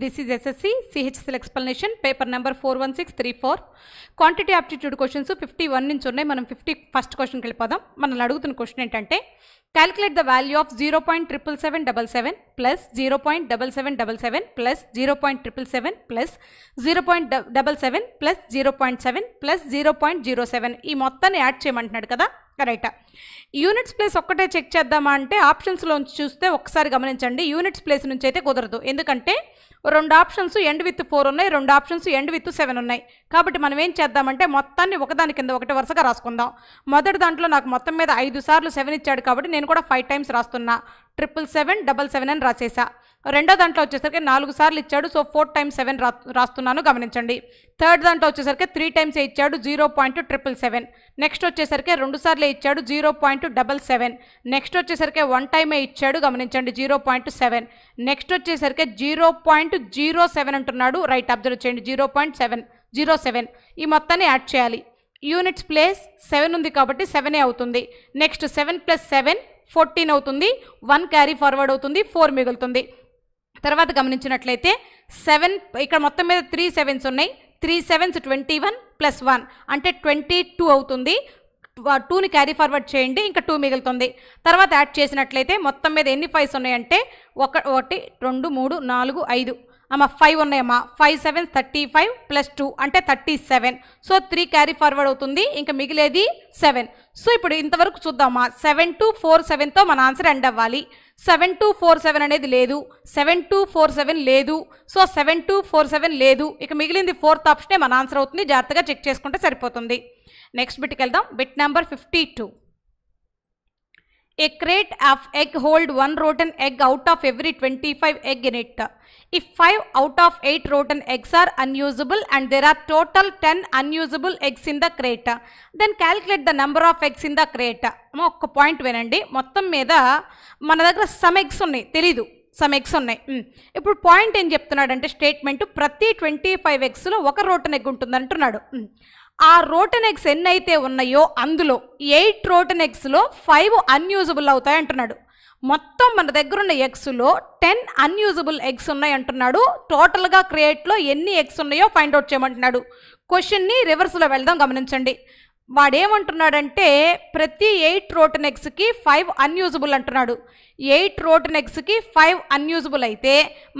This is SSC CHSL explanation paper number four one six three four quantity aptitude questions fifty one నుంచి ఉన్నాయి మనం fifty first క్వశ్చన్కి వెళ్ళిపోదాం మనల్ని అడుగుతున్న క్వశ్చన్ ఏంటంటే calculate the value of zero point triple seven double seven plus zero point double seven double seven plus zero point triple seven plus zero point double seven plus zero point seven plus zero point zero seven ఈ మొత్తాన్ని add చేయమంటున్నాడు కదా right units place ఒక్కటే check చేద్దామా అంటే ఆప్షన్స్లో చూస్తే ఒకసారి గమనించండి యూనిట్స్ ప్లేస్ నుంచి అయితే కుదరదు ఎందుకంటే రెండు ఆప్షన్స్ ఎండ్ విత్ ఫోర్ ఉన్నాయి రెండు ఆప్షన్స్ ఎండ్ విత్ సెవెన్ ఉన్నాయి కాబట్టి మనం ఏం చేద్దామంటే మొత్తాన్ని ఒకదాని కింద ఒకటి వరుసగా రాసుకుందాం మొదటి దాంట్లో నాకు మొత్తం మీద ఐదు సార్లు సెవెన్ ఇచ్చాడు కాబట్టి నేను కూడా ఫైవ్ టైమ్స్ రాస్తున్నా ట్రిపుల్ సెవెన్ డబల్ సెవెన్ అని రాసేసా రెండో దాంట్లో వచ్చేసరికి నాలుగు సార్లు ఇచ్చాడు సో ఫోర్ టైమ్స్ సెవెన్ రా రాస్తున్నాను గమనించండి థర్డ్ దాంట్లో వచ్చేసరికి త్రీ టైమ్స్ ఇచ్చాడు zero point triple seven next వచ్చేసరికి రెండు సార్లు ఇచ్చాడు zero point double seven next వచ్చేసరికి వన్ టైమే ఇచ్చాడు గమనించండి జీరో పాయింట్ సెవెన్ నెక్స్ట్ వచ్చేసరికి జీరో పాయింట్ జీరో సెవెన్ అంటున్నాడు రైట్ అబ్జర్వ్ చేయండి zero point seven zero seven ఈ మొత్తాన్ని యాడ్ చేయాలి యూనిట్స్ ప్లేస్ సెవెన్ ఉంది కాబట్టి సెవెనే అవుతుంది next seven plus seven fourteen అవుతుంది వన్ క్యారీ ఫార్వర్డ్ అవుతుంది ఫోర్ మిగులుతుంది తర్వాత గమనించినట్లయితే సెవెన్ ఇక్కడ మొత్తం మీద త్రీ సెవెన్స్ ఉన్నాయి three sevens twenty one plus one అంటే ట్వంటీ టూ అవుతుంది టూని క్యారీ ఫార్వర్డ్ చేయండి ఇంకా టూ మిగులుతుంది తర్వాత యాడ్ చేసినట్లయితే మొత్తం మీద ఎన్ని ఫైవ్స్ ఉన్నాయంటే ఒక ఒకటి రెండు మూడు నాలుగు ఐదు అమ్మ ఫైవ్ ఉన్నాయమ్మా five seven thirty five plus two అంటే thirty seven so three carry forward అవుతుంది ఇంకా మిగిలేది సెవెన్ సో ఇప్పుడు ఇంతవరకు చూద్దామా సెవెన్ టూ ఫోర్ సెవెన్తో మన ఆన్సర్ ఎండ్ అవ్వాలి సెవెన్ టూ ఫోర్ సెవెన్ అనేది లేదు సెవెన్ టూ ఫోర్ సెవెన్ లేదు so seven two four seven లేదు ఇక మిగిలింది ఫోర్త్ ఆప్షనే మన ఆన్సర్ అవుతుంది జాగ్రత్తగా చెక్ చేసుకుంటే సరిపోతుంది నెక్స్ట్ బిట్కి వెళ్దాం bit number fifty two a crate of egg hold one rotten egg out of every twenty five egg in it if five out of eight rotten eggs are unusable and there are total ten unusable eggs in the crate then calculate the number of eggs in the crate ఒక్క point వినండి మొత్తం మీద మన దగ్గర some eggs ఉన్నాయి తెలీదు some eggs ఉన్నాయి ఇప్పుడు పాయింట్ ఏం చెప్తున్నాడు అంటే స్టేట్మెంట్ ప్రతి ట్వంటీ ఫైవ్ ఎగ్స్లో ఒక రోటన్ ఎగ్ ఉంటుంది అంటున్నాడు ఆ రోటనెక్స్ ఎన్నైతే ఉన్నాయో అందులో ఎయిట్ రోటనెక్స్లో ఫైవ్ అన్యూజబుల్ అవుతాయి అంటున్నాడు మొత్తం మన దగ్గర ఉన్న ఎగ్స్లో టెన్ అన్యూజబుల్ ఎగ్స్ ఉన్నాయి అంటున్నాడు టోటల్గా క్రియేట్లో ఎన్ని ఎగ్స్ ఉన్నాయో ఫైండ్ అవుట్ చేయమంటున్నాడు క్వశ్చన్ని రివర్స్లో వెళ్దాం గమనించండి వాడేమంటున్నాడంటే ప్రతి ఎయిట్ రోటన్ ఎగ్స్కి ఫైవ్ అన్యూజబుల్ అంటున్నాడు ఎయిట్ రోట్ నెక్స్కి ఫైవ్ అన్యూజబుల్ అయితే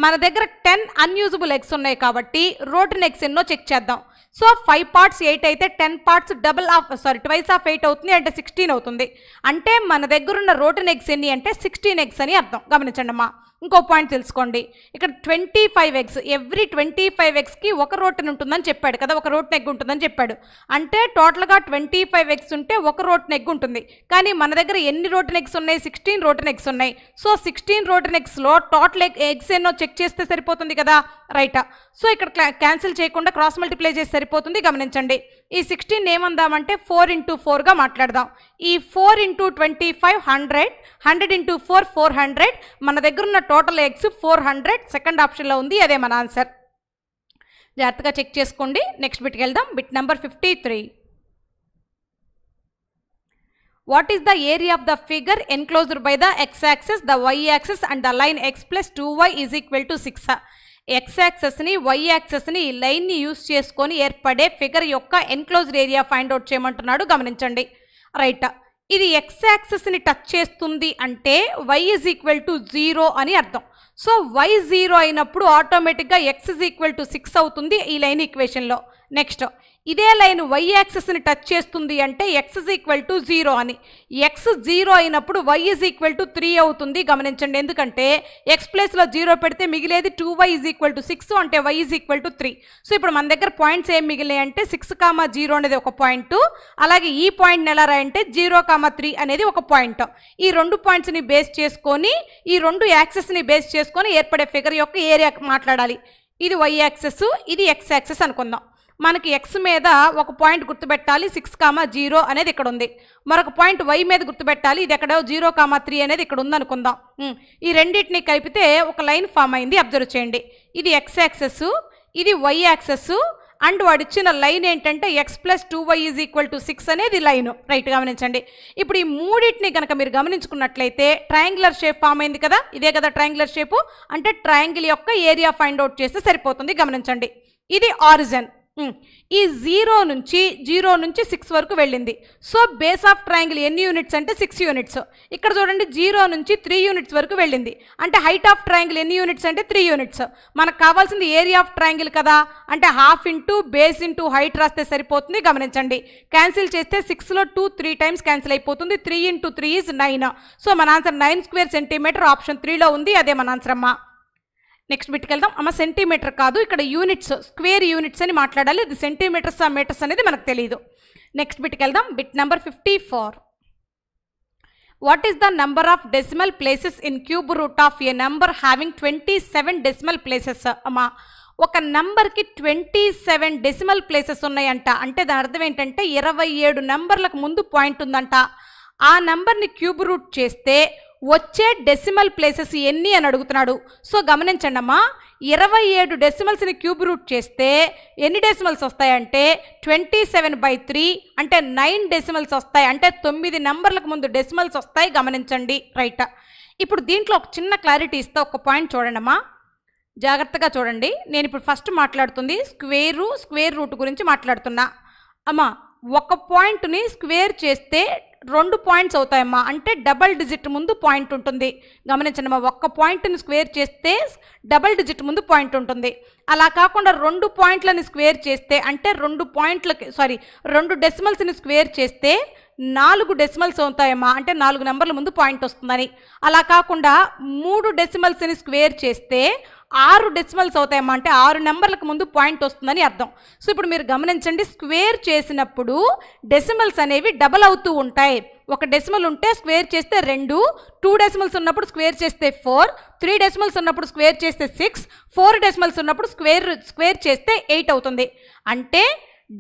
మన దగ్గర టెన్ అన్యూజబుల్ ఎగ్స్ ఉన్నాయి కాబట్టి రోట్ నెక్స్ ఎన్నో చెక్ చేద్దాం సో ఫైవ్ పార్ట్స్ ఎయిట్ అయితే ten parts double of sorry twice of eight అవుతుంది అంటే సిక్స్టీన్ అవుతుంది అంటే మన దగ్గర ఉన్న రోట్ నెగ్స్ ఎన్ని అంటే సిక్స్టీన్ ఎగ్స్ అని అర్థం గమనించండి అమ్మా ఇంకో పాయింట్ తెలుసుకోండి ఇక్కడ twenty five eggs every twenty five ఎగ్స్కి ఒక రోట్ని ఉంటుందని చెప్పాడు కదా ఒక రోట్ నెగ్ ఉంటుందని చెప్పాడు అంటే టోటల్గా ట్వంటీ ఫైవ్ ఎగ్స్ ఉంటే ఒక రోట్ నెగ్ ఉంటుంది కానీ మన దగ్గర ఎన్ని రోటన్ ఎగ్స్ ఉన్నాయి సిక్స్టీన్ రోటన్ ఎగ్స్ ఉన్నాయి ఉన్నాయి సో సిక్స్టీన్ రోటన్ ఎగ్స్లో టోటల్ ఎగ్ ఎగ్స్ ఎన్నో చెక్ చేస్తే సరిపోతుంది కదా రైటా సో ఇక్కడ క్యాన్సిల్ చేయకుండా క్రాస్ మల్టిప్లై చేసి సరిపోతుంది గమనించండి ఈ సిక్స్టీన్ ఏమందామంటే ఫోర్ ఇంటూ ఫోర్గా మాట్లాడదాం ఈ four into twenty five hundred hundred into four four hundred మన దగ్గర ఉన్న total eggs four hundred second ఆప్షన్లో ఉంది అదే మన ఆన్సర్ జాగ్రత్తగా చెక్ చేసుకోండి నెక్స్ట్ బిట్కి వెళ్దాం bit number fifty three what the area of the figure the by the x axis the y axis and the line x plus two y is equal to six x యాక్సెస్ని y యాక్సెస్ని ఈ లైన్ని use చేసుకొని ఏర్పడే figure యొక్క enclosed area find out చేయమంటున్నాడు గమనించండి right ఇది ఎక్స్ యాక్సెస్ని టచ్ చేస్తుంది అంటే y is equal to zero అని అర్థం సో వై జీరో అయినప్పుడు ఆటోమేటిక్గా x is equal to six అవుతుంది ఈ లైన్ ఈక్వేషన్లో నెక్స్ట్ ఇదే లైన్ వై యాక్సెస్ని టచ్ చేస్తుంది అంటే x is equal to zero అని ఎక్స్ జీరో అయినప్పుడు y is equal to three అవుతుంది గమనించండి ఎందుకంటే ఎక్స్ ప్లేస్లో జీరో పెడితే మిగిలేది two y is equal to six అంటే y is equal to three so ఇప్పుడు మన దగ్గర పాయింట్స్ ఏం మిగిలినాయి అంటే సిక్స్ కామా జీరో అనేది ఒక పాయింట్ అలాగే ఈ పాయింట్ని ఎలా రాయంటే జీరో కామా త్రీ అనేది ఒక పాయింట్ ఈ రెండు పాయింట్స్ని బేస్ చేసుకొని ఈ రెండు యాక్సెస్ని బేస్ చేసుకొని ఏర్పడే ఫిగర్ యొక్క ఏరియా మాట్లాడాలి ఇది వై యాక్సెస్ ఇది ఎక్స్ యాక్సెస్ అనుకుందాం మనకి ఎక్స్ మీద ఒక పాయింట్ గుర్తుపెట్టాలి సిక్స్ కామా జీరో అనేది ఇక్కడ ఉంది మరొక పాయింట్ వై మీద గుర్తుపెట్టాలి ఇది ఎక్కడో జీరో కామా త్రీ అనేది ఇక్కడ ఉంది అనుకుందాం ఈ రెండింటిని కలిపితే ఒక లైన్ ఫామ్ అయింది అబ్జర్వ్ చేయండి ఇది ఎక్స్ యాక్సెస్ ఇది వై యాక్సెస్ అండ్ వాడు ఇచ్చిన లైన్ ఏంటంటే x plus two y is equal to six అనేది లైన్ రైట్ గమనించండి ఇప్పుడు ఈ మూడింటిని కనుక మీరు గమనించుకున్నట్లయితే ట్రయాంగులర్ షేప్ ఫామ్ అయింది కదా ఇదే కదా ట్రయాంగులర్ షేపు అంటే ట్రయాంగిల్ యొక్క ఏరియా ఫైండ్ అవుట్ చేస్తే సరిపోతుంది గమనించండి ఇది ఆరిజన్ ఈ జీరో నుంచి జీరో నుంచి సిక్స్ వరకు వెళ్ళింది సో బేస్ ఆఫ్ ట్రయాంగిల్ ఎన్ని యూనిట్స్ అంటే సిక్స్ యూనిట్స్ ఇక్కడ చూడండి జీరో నుంచి త్రీ యూనిట్స్ వరకు వెళ్ళింది అంటే హైట్ ఆఫ్ ట్రయాంగిల్ ఎన్ని యూనిట్స్ అంటే త్రీ యూనిట్స్ మనకు కావాల్సింది ఏరియా ఆఫ్ ట్రయాంగిల్ కదా అంటే half into base into height రాస్తే సరిపోతుంది గమనించండి క్యాన్సిల్ చేస్తే సిక్స్లో టూ త్రీ టైమ్స్ క్యాన్సిల్ అయిపోతుంది three into three is nine so మన answer nine square centimeter option త్రీలో ఉంది అదే మన ఆన్సర్ అమ్మా నెక్స్ట్ బిట్కి వెళ్దాం అమ్మ సెంటీమీటర్ కాదు ఇక్కడ యూనిట్స్ స్క్వేర్ యూనిట్స్ అని మాట్లాడాలి ఇది సెంటీమీటర్స్ ఆ మీటర్స్ అనేది మనకు తెలియదు నెక్స్ట్ బిట్కి వెళ్దాం bit number fifty four what is the number of decimal places in cube root of a number having twenty seven decimal places అమ్మా ఒక నెంబర్కి ట్వంటీ సెవెన్ డెసిమల్ ప్లేసెస్ ఉన్నాయంట అంటే దాని అర్థం ఏంటంటే ఇరవై ఏడు నెంబర్లకు ముందు పాయింట్ ఉందంట ఆ నెంబర్ని క్యూబ్ రూట్ చేస్తే వచ్చే డెసిమల్ ప్లేసెస్ ఎన్ని అని అడుగుతున్నాడు సో గమనించండి అమ్మా ఇరవై ఏడు డెసిమల్స్ని క్యూబ్ రూట్ చేస్తే ఎన్ని డెసిమల్స్ వస్తాయంటే ట్వంటీ సెవెన్ బై త్రీ అంటే నైన్ డెసిమల్స్ వస్తాయి అంటే తొమ్మిది నెంబర్లకు ముందు డెసిమల్స్ వస్తాయి గమనించండి రైట్ ఇప్పుడు దీంట్లో ఒక చిన్న క్లారిటీ ఇస్తే ఒక పాయింట్ చూడండమ్మా జాగ్రత్తగా చూడండి నేను ఇప్పుడు ఫస్ట్ మాట్లాడుతుంది స్క్వేరు స్క్వేర్ రూట్ గురించి మాట్లాడుతున్నా అమ్మా ఒక పాయింట్ని స్క్వేర్ చేస్తే రెండు పాయింట్స్ అవుతాయమ్మా అంటే డబల్ డిజిట్ ముందు పాయింట్ ఉంటుంది గమనించండి ఒక్క పాయింట్ని స్క్వేర్ చేస్తే డబల్ డిజిట్ ముందు పాయింట్ ఉంటుంది అలా కాకుండా రెండు పాయింట్లని స్క్వేర్ చేస్తే అంటే రెండు పాయింట్లకి సారీ రెండు డెసిమల్స్ని స్క్వేర్ చేస్తే నాలుగు డెసిమల్స్ అవుతాయమ్మా అంటే నాలుగు నెంబర్ల ముందు పాయింట్ వస్తుందని అలా కాకుండా మూడు డెసిమల్స్ని స్క్వేర్ చేస్తే ఆరు డెసిమల్స్ అవుతాయమ్మా అంటే ఆరు నెంబర్లకు ముందు పాయింట్ వస్తుందని అర్థం సో ఇప్పుడు మీరు గమనించండి స్క్వేర్ చేసినప్పుడు డెసిమల్స్ అనేవి డబల్ అవుతూ ఉంటాయి ఒక డెసిమల్ ఉంటే స్క్వేర్ చేస్తే రెండు టూ డెసిమల్స్ ఉన్నప్పుడు స్క్వేర్ చేస్తే ఫోర్ త్రీ డెసిమల్స్ ఉన్నప్పుడు స్క్వేర్ చేస్తే సిక్స్ ఫోర్ డెసిమల్స్ ఉన్నప్పుడు స్క్వేర్ స్క్వేర్ చేస్తే ఎయిట్ అవుతుంది అంటే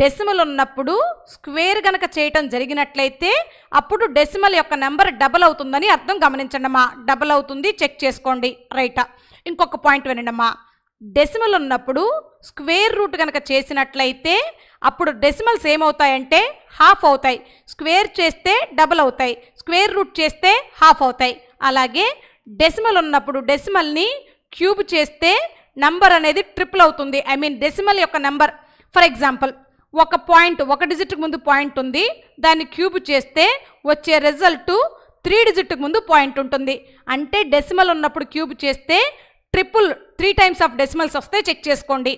డెసిమల్ ఉన్నప్పుడు స్క్వేర్ గనక చేయటం జరిగినట్లయితే అప్పుడు డెసిమల్ యొక్క నెంబర్ డబల్ అవుతుందని అర్థం గమనించండి అమ్మా డబల్ అవుతుంది చెక్ చేసుకోండి రైటా ఇంకొక పాయింట్ వినండి అమ్మా డెసిమల్ ఉన్నప్పుడు స్క్వేర్ రూట్ కనుక చేసినట్లయితే అప్పుడు డెసిమల్స్ ఏమవుతాయంటే హాఫ్ అవుతాయి స్క్వేర్ చేస్తే డబల్ అవుతాయి స్క్వేర్ రూట్ చేస్తే హాఫ్ అవుతాయి అలాగే డెసిమల్ ఉన్నప్పుడు డెసిమల్ని క్యూబ్ చేస్తే నంబర్ అనేది ట్రిపుల్ అవుతుంది ఐ మీన్ డెసిమల్ యొక్క నెంబర్ ఫర్ ఎగ్జాంపుల్ ఒక పాయింట్ ఒక డిజిట్కి ముందు పాయింట్ ఉంది దాన్ని క్యూబ్ చేస్తే వచ్చే రిజల్ట్ త్రీ డిజిట్కి ముందు పాయింట్ ఉంటుంది అంటే డెసిమల్ ఉన్నప్పుడు క్యూబ్ చేస్తే triple three times of decimals వస్తే చెక్ చేసుకోండి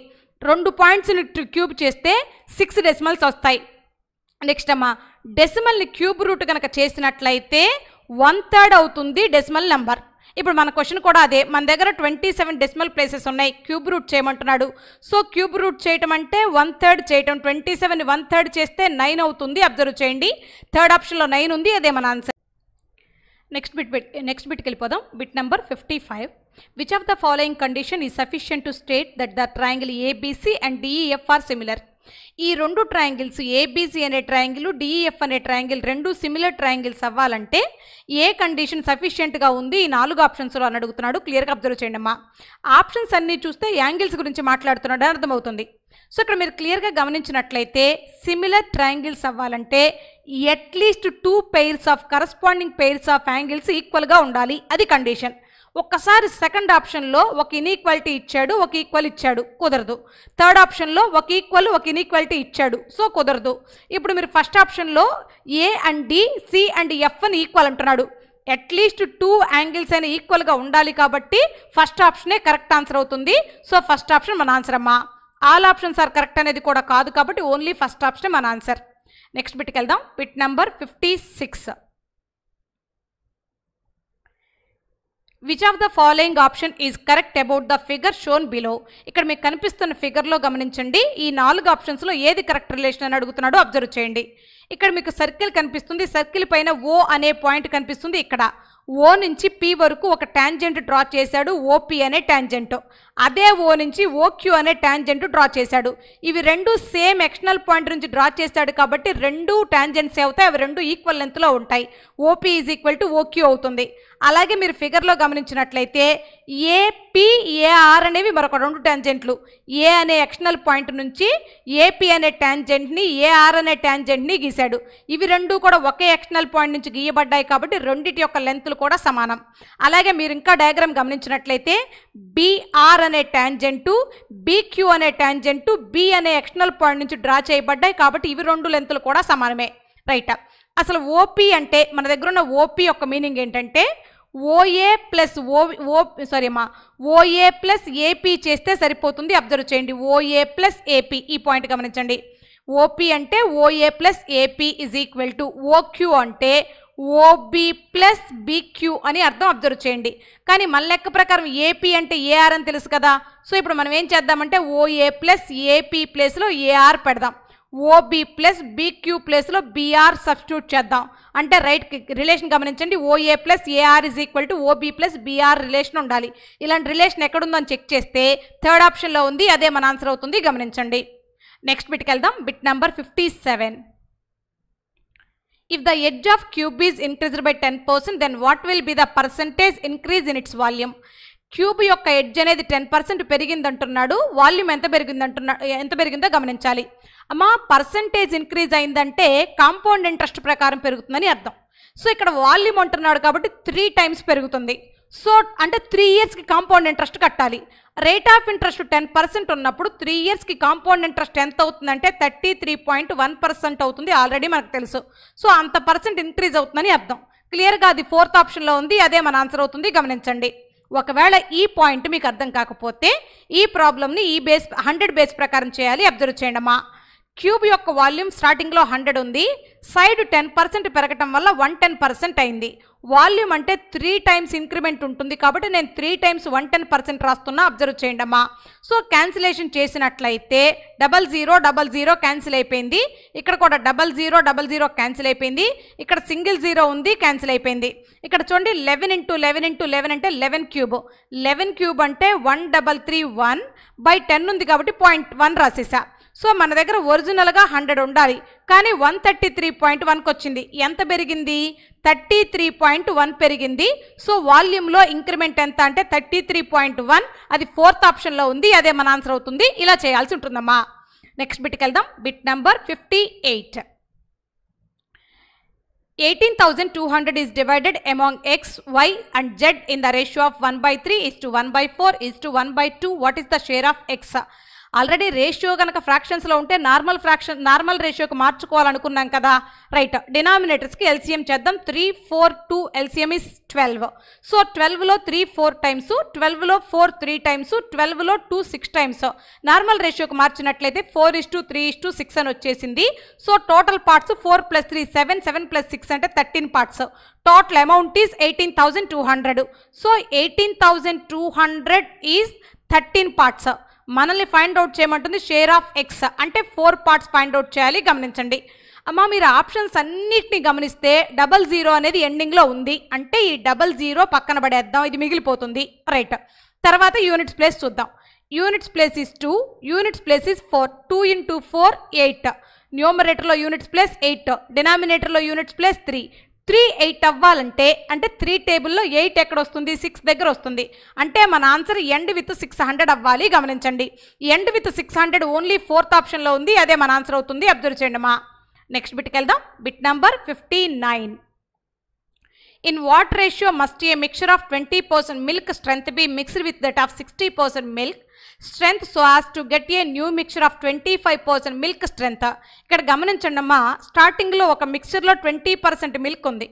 రెండు పాయింట్స్ని క్యూబ్ చేస్తే సిక్స్ డెసిమల్స్ వస్తాయి నెక్స్ట్ అమ్మా డెసిమల్ని క్యూబ్ రూట్ కనుక చేసినట్లయితే వన్ థర్డ్ అవుతుంది డెసిమల్ నెంబర్ ఇప్పుడు మన క్వశ్చన్ కూడా అదే మన దగ్గర ట్వంటీ సెవెన్ డెసిమల్ ప్లేసెస్ ఉన్నాయి క్యూబ్ రూట్ చేయమంటున్నాడు సో క్యూబ్ రూట్ చేయటం అంటే వన్ థర్డ్ చేయటం ట్వంటీ సెవెన్ వన్ థర్డ్ చేస్తే నైన్ అవుతుంది అబ్జర్వ్ చేయండి థర్డ్ ఆప్షన్లో నైన్ ఉంది అదే మన answer next bit bit next బిట్కి వెళ్ళిపోదాం bit number fifty five which of the following condition is sufficient to state that the triangle ABC and DEF are similar ఈ రెండు ట్రయాంగిల్స్ ఏబీసీ అనే ట్రయాంగిల్ డిఈఎఫ్ e అనే triangle రెండు similar triangles అవ్వాలంటే ఏ condition సఫిషియెంట్గా ఉంది ఈ నాలుగు ఆప్షన్స్లో అని అడుగుతున్నాడు క్లియర్గా అబ్జర్వ్ చేయండి అమ్మా ఆప్షన్స్ అన్నీ చూస్తే యాంగిల్స్ గురించి మాట్లాడుతున్నాడు అని అర్థమవుతుంది సో ఇక్కడ మీరు క్లియర్గా గమనించినట్లయితే సిమిలర్ ట్రయాంగిల్స్ అవ్వాలంటే at least two pairs of corresponding pairs of angles ఈక్వల్గా ఉండాలి అది కండిషన్ ఒక్కసారి సెకండ్ ఆప్షన్లో ఒక ఇన్ఈక్వాలిటీ ఇచ్చాడు ఒక ఈక్వల్ ఇచ్చాడు కుదరదు థర్డ్ ఆప్షన్లో ఒక ఈక్వల్ ఒక ఇన్ఈక్వాలిటీ ఇచ్చాడు సో కుదరదు ఇప్పుడు మీరు ఫస్ట్ ఆప్షన్లో A and D C and F అని ఈక్వల్ అంటున్నాడు అట్లీస్ట్ టూ యాంగిల్స్ అయినా ఈక్వల్గా ఉండాలి కాబట్టి ఫస్ట్ ఆప్షనే కరెక్ట్ ఆన్సర్ అవుతుంది సో ఫస్ట్ ఆప్షన్ మన ఆన్సర్ అమ్మా ఆల్ ఆప్షన్స్ ఆర్ కరెక్ట్ అనేది కూడా కాదు కాబట్టి ఓన్లీ ఫస్ట్ ఆప్షనే మన ఆన్సర్ నెక్స్ట్ బిట్కి వెళ్దాం bit number fifty six which of the following option is correct about the figure shown below ఇక్కడ మీకు కనిపిస్తున్న ఫిగర్లో గమనించండి ఈ నాలుగు ఆప్షన్స్లో ఏది కరెక్ట్ రిలేషన్ అని అడుగుతున్నాడో అబ్జర్వ్ చేయండి ఇక్కడ మీకు సర్కిల్ కనిపిస్తుంది సర్కిల్ పైన ఓ అనే పాయింట్ కనిపిస్తుంది ఇక్కడ ఓ నుంచి పి వరకు ఒక ట్యాంజెంట్ డ్రా చేశాడు ఓపి అనే ట్యాంజెంట్ అదే ఓ నుంచి ఓక్యూ అనే ట్యాంజెంట్ డ్రా చేశాడు ఇవి రెండు సేమ్ ఎక్స్టర్నల్ పాయింట్ నుంచి డ్రా చేశాడు కాబట్టి రెండు ట్యాంజెంట్స్ అవుతాయి అవి రెండు ఈక్వల్ లెంత్లో ఉంటాయి OP is equal to OQ అవుతుంది అలాగే మీరు ఫిగర్లో గమనించినట్లయితే ఏపి ఏఆర్ అనేవి మరొక రెండు ట్యాంజెంట్లు ఏ అనే ఎక్స్టర్నల్ పాయింట్ నుంచి ఏపి అనే ట్యాంజెంట్ని ఏఆర్ అనే ట్యాంజెంట్ని గీశాడు ఇవి రెండు కూడా ఒకే ఎక్స్టర్నల్ పాయింట్ నుంచి గీయబడ్డాయి కాబట్టి రెండింటి యొక్క లెంత్ కోణములు కూడా సమానం అలాగే మీరు ఇంకా డయాగ్రామ్ గమనించినట్లయితే బీఆర్ అనే ట్యాంజెంటు బీక్యూ అనే ట్యాంజెంటు బి అనే ఎక్స్టర్నల్ పాయింట్ నుంచి డ్రా చేయబడ్డాయి కాబట్టి ఇవి రెండు లెంతులు కూడా సమానమే రైట్ అసలు ఓపీ అంటే మన దగ్గర ఉన్న ఓపీ యొక్క మీనింగ్ ఏంటంటే OA plus O O sorry అమ్మా ఓఏ ప్లస్ ఏపీ చేస్తే సరిపోతుంది అబ్జర్వ్ చేయండి ఓఏ ప్లస్ ఏపీ ఈ పాయింట్ గమనించండి ఓపీ అంటే OA plus AP is equal to OQ అంటే ఓబీ ప్లస్ బీక్యూ అని అర్థం అబ్జర్వ్ చేయండి కానీ మన లెక్క ప్రకారం ఏపీ అంటే ఏఆర్ అని తెలుసు కదా సో ఇప్పుడు మనం ఏం చేద్దామంటే ఓఏ ప్లస్ ఏపీ ప్లేస్లో ఏఆర్ పెడదాం ఓబీ ప్లస్ బీక్యూ ప్లేస్లో బీఆర్ సబ్స్టిట్యూట్ చేద్దాం అంటే రైట్ రిలేషన్ గమనించండి OA plus AR is equal to OB plus BR relation ఉండాలి ఇలాంటి రిలేషన్ ఎక్కడుందో అని చెక్ చేస్తే థర్డ్ ఆప్షన్లో ఉంది అదే మన ఆన్సర్ అవుతుంది గమనించండి నెక్స్ట్ బిట్కి వెళ్దాం bit number fifty seven If the edge of cube is by ten percent then what will be the percentage increase in its volume cube యొక్క ఎడ్జ్ అనేది టెన్ పర్సెంట్ పెరిగిందంటున్నాడు వాల్యూమ్ ఎంత పెరిగిందంటున్నా ఎంత పెరిగిందో గమనించాలి అమ్మ పర్సంటేజ్ ఇంక్రీజ్ అయిందంటే కాంపౌండ్ ఇంట్రెస్ట్ ప్రకారం పెరుగుతుందని అర్థం సో ఇక్కడ వాల్యూమ్ అంటున్నాడు కాబట్టి త్రీ టైమ్స్ పెరుగుతుంది సో అంటే త్రీ ఇయర్స్కి కాంపౌండ్ ఇంట్రెస్ట్ కట్టాలి rate of interest ten percent ఉన్నప్పుడు త్రీ ఇయర్స్కి కాంపౌండ్ ఇంట్రెస్ట్ ఎంత అవుతుందంటే thirty three point one percent అవుతుంది ఆల్రెడీ మనకు తెలుసు సో అంత పర్సెంట్ ఇంక్రీజ్ అవుతుందని అర్థం క్లియర్గా అది ఫోర్త్ ఆప్షన్లో ఉంది అదే మన ఆన్సర్ అవుతుంది గమనించండి ఒకవేళ ఈ పాయింట్ మీకు అర్థం కాకపోతే ఈ ప్రాబ్లమ్ని ఈ బేస్ హండ్రెడ్ బేస్ ప్రకారం చేయాలి అబ్జర్వ్ చేయండి క్యూబ్ యొక్క వాల్యూమ్ స్టార్టింగ్లో హండ్రెడ్ ఉంది సైడ్ టెన్ పర్సెంట్ పెరగటం వల్ల వన్ టెన్ పర్సెంట్ అయింది వాల్యూమ్ అంటే త్రీ టైమ్స్ ఇంక్రిమెంట్ ఉంటుంది కాబట్టి నేను three times one ten percent రాస్తున్నా అబ్జర్వ్ చేయండి అమ్మా సో క్యాన్సిలేషన్ చేసినట్లయితే double zero double zero cancel అయిపోయింది ఇక్కడ కూడా double zero double zero cancel అయిపోయింది ఇక్కడ సింగిల్ జీరో ఉంది క్యాన్సిల్ అయిపోయింది ఇక్కడ చూడండి eleven into eleven into eleven అంటే లెవెన్ క్యూబ్ లెవెన్ క్యూబ్ అంటే one double three one by ten ఉంది కాబట్టి పాయింట్ వన్ రాసేసా సో మన దగ్గర ఒరిజినల్గా హండ్రెడ్ ఉండాలి కానీ వన్ థర్టీ త్రీ పాయింట్ వన్కి వచ్చింది ఎంత పెరిగింది థర్టీ త్రీ పాయింట్ వన్ పెరిగింది సో వాల్యూమ్లో ఇంక్రిమెంట్ ఎంత అంటే థర్టీ త్రీ పాయింట్ వన్ అది ఫోర్త్ ఆప్షన్లో ఉంది అదే మన ఆన్సర్ అవుతుంది ఇలా చేయాల్సి ఉంటుందమ్మా నెక్స్ట్ బిట్కి వెళ్దాం bit number fifty eight eighteen thousand two hundred is divided among x y and z in the ratio of one by three is to one by four is to one by two what is the share of x already ratio కనుక ఫ్రాక్షన్స్లో ఉంటే normal fraction normal రేషియోకి మార్చుకోవాలనుకున్నాం కదా right డినామినేటర్స్కి LCM చేద్దాం three four two LCM is twelve so ట్వెల్వ్లో three four times ట్వెల్వ్లో ఫోర్ త్రీ టైమ్స్ ట్వెల్వ్లో టూ సిక్స్ టైమ్స్ నార్మల్ రేషియోకి మార్చినట్లయితే four is to three is to six అని వచ్చేసింది so total parts four plus three seven seven plus six అంటే thirteen parts total amount is eighteen thousand two hundred so eighteen thousand two hundred is thirteen parts మనల్ని find out చేయమంటుంది share of x అంటే four parts find out చేయాలి గమనించండి అమ్మ మీరు options అన్నిటిని గమనిస్తే డబల్ జీరో అనేది ఎండింగ్లో ఉంది అంటే ఈ డబల్ జీరో పక్కన పడేద్దాం ఇది మిగిలిపోతుంది రైట్ తర్వాత యూనిట్స్ ప్లేస్ చూద్దాం units place is two units place is four two into four eight న్యూమరేటర్లో యూనిట్స్ ప్లేస్ ఎయిట్ డినామినేటర్లో units place three three eight అవ్వాలంటే అంటే త్రీ టేబుల్లో ఎయిట్ ఎక్కడ వస్తుంది సిక్స్ దగ్గర వస్తుంది అంటే మన answer end with six hundred అవ్వాలి గమనించండి end with six hundred only fourth ఆప్షన్లో ఉంది అదే మన ఆన్సర్ అవుతుంది అబ్జర్వ్ చేయండి మా నెక్స్ట్ బిట్కి వెళ్దాం bit number fifty nine in what ratio must a mixture of twenty percent milk strength be mixed with that of sixty percent milk strength so as to get a new mixture of twenty five percent milk strength ఇక్కడ గమనించండి అమ్మా స్టార్టింగ్లో ఒక మిక్చర్లో twenty percent milk ఉంది